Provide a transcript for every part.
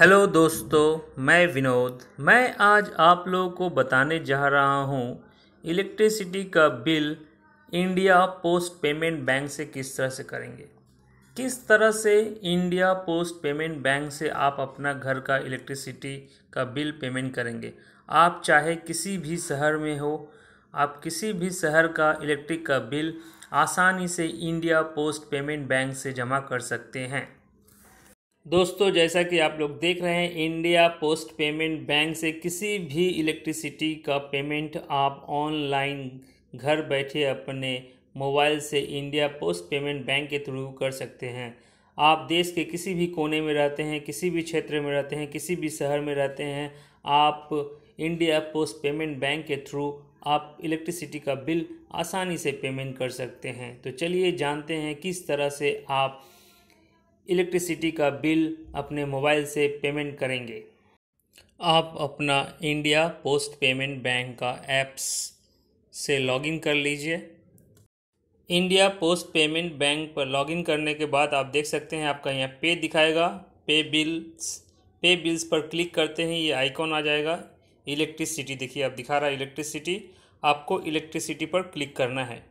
hello दोस्तों मैं विनोद मैं आज आप लोगों को बताने जा रहा हूँ इलेक्ट्रिसिटी का bill India post payment bank से किस तरह से करेंगे किस तरह से इंडिया पोस्ट पेमेंट बैंक से आप अपना घर का इलेक्ट्रिसिटी का बिल पेमेंट करेंगे आप चाहे किसी भी शहर में हो आप किसी भी शहर का इलेक्ट्रिक का बिल आसानी से इंडिया पोस्ट पेमेंट बैंक से जमा कर सकते हैं दोस्तों जैसा कि आप लोग देख रहे हैं इंडिया पोस्ट पेमेंट बैंक से किसी भी इलेक्ट्रिसिटी का पेमेंट आप ऑनलाइन घर बैठे अपने मोबाइल से इंडिया पोस्ट पेमेंट बैंक के थ्रू कर सकते हैं आप देश के किसी भी कोने में रहते हैं किसी भी क्षेत्र में रहते हैं किसी भी शहर में रहते हैं आप इंडिया पोस्ट पेमेंट बैंक के थ्रू आप इलेक्ट्रिसिटी का बिल आसानी से पेमेंट कर सकते हैं तो चलिए जानते हैं किस तरह से आप इलेक्ट्रिसिटी का बिल अपने मोबाइल से पेमेंट करेंगे आप अपना इंडिया पोस्ट पेमेंट बैंक का ऐप्स से लॉगिन कर लीजिए इंडिया पोस्ट पेमेंट बैंक पर लॉगिन करने के बाद आप देख सकते हैं आपका यहाँ पे दिखाएगा पे बिल्स पे बिल्स पर क्लिक करते हैं ये आइकॉन आ जाएगा इलेक्ट्रिसिटी देखिए आप दिखा रहा है इलेक्ट्रिसिटी आपको इलेक्ट्रिसिटी पर क्लिक करना है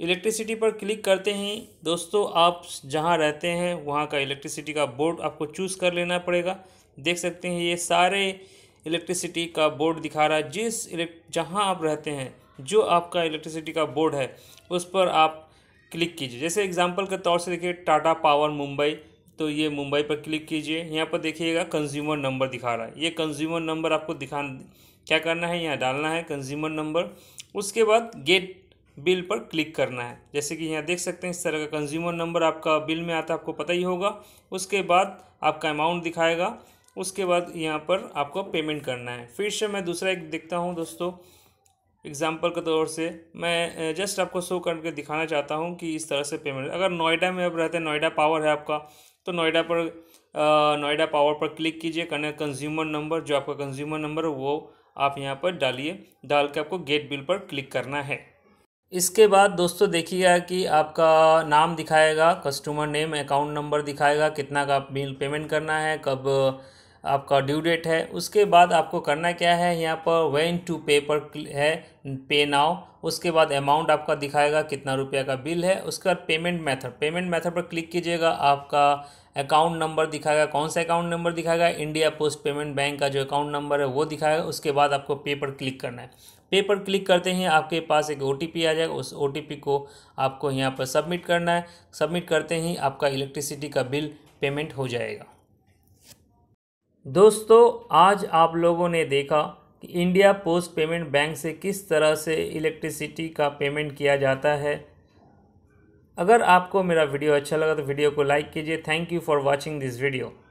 इलेक्ट्रिसिटी पर क्लिक करते ही दोस्तों आप जहाँ रहते हैं वहाँ का इलेक्ट्रिसिटी का बोर्ड आपको चूज़ कर लेना पड़ेगा देख सकते हैं ये सारे इलेक्ट्रिसिटी का बोर्ड दिखा रहा है जिस जहाँ आप रहते हैं जो आपका इलेक्ट्रिसिटी का बोर्ड है उस पर आप क्लिक कीजिए जैसे एग्जाम्पल के तौर से देखिए टाटा पावर मुंबई तो ये मुंबई पर क्लिक कीजिए यहाँ पर देखिएगा कंज्यूमर नंबर दिखा रहा है ये कंज्यूमर नंबर आपको दिखा क्या करना है यहाँ डालना है कंज्यूमर नंबर उसके बाद गेट बिल पर क्लिक करना है जैसे कि यहाँ देख सकते हैं इस तरह का कंज्यूमर नंबर आपका बिल में आता है आपको पता ही होगा उसके बाद आपका अमाउंट दिखाएगा उसके बाद यहाँ पर आपको पेमेंट करना है फिर से मैं दूसरा एक देखता हूँ दोस्तों एग्ज़ाम्पल के तौर से मैं जस्ट आपको शो करके दिखाना चाहता हूँ कि इस तरह से पेमेंट अगर नोएडा में अब रहते हैं नोएडा पावर है आपका तो नोएडा पर नोएडा पावर पर क्लिक कीजिए कनेक्ट कंज्यूमर नंबर जो आपका कंज्यूमर नंबर है वो आप यहाँ पर डालिए डाल के आपको गेट बिल पर क्लिक करना है इसके बाद दोस्तों देखिएगा कि आपका नाम दिखाएगा कस्टमर नेम अकाउंट नंबर दिखाएगा कितना का बिल पेमेंट करना है कब आपका ड्यू डेट है उसके बाद आपको करना क्या है यहाँ पर वेन टू पे पर है पे नाउ उसके बाद अमाउंट आपका दिखाएगा कितना रुपया का बिल है उसके बाद पेमेंट मेथड पेमेंट मेथड पर क्लिक कीजिएगा आपका अकाउंट नंबर दिखाएगा कौन सा अकाउंट नंबर दिखाएगा इंडिया पोस्ट पेमेंट बैंक का जो अकाउंट नंबर है वो दिखाएगा उसके बाद आपको पे पर क्लिक करना है पे पर क्लिक करते ही आपके पास एक ओ आ जाएगा उस ओ को आपको यहाँ पर सबमिट करना है सबमिट करते ही आपका इलेक्ट्रिसिटी का बिल पेमेंट हो जाएगा दोस्तों आज आप लोगों ने देखा कि इंडिया पोस्ट पेमेंट बैंक से किस तरह से इलेक्ट्रिसिटी का पेमेंट किया जाता है अगर आपको मेरा वीडियो अच्छा लगा तो वीडियो को लाइक कीजिए thank you for watching this video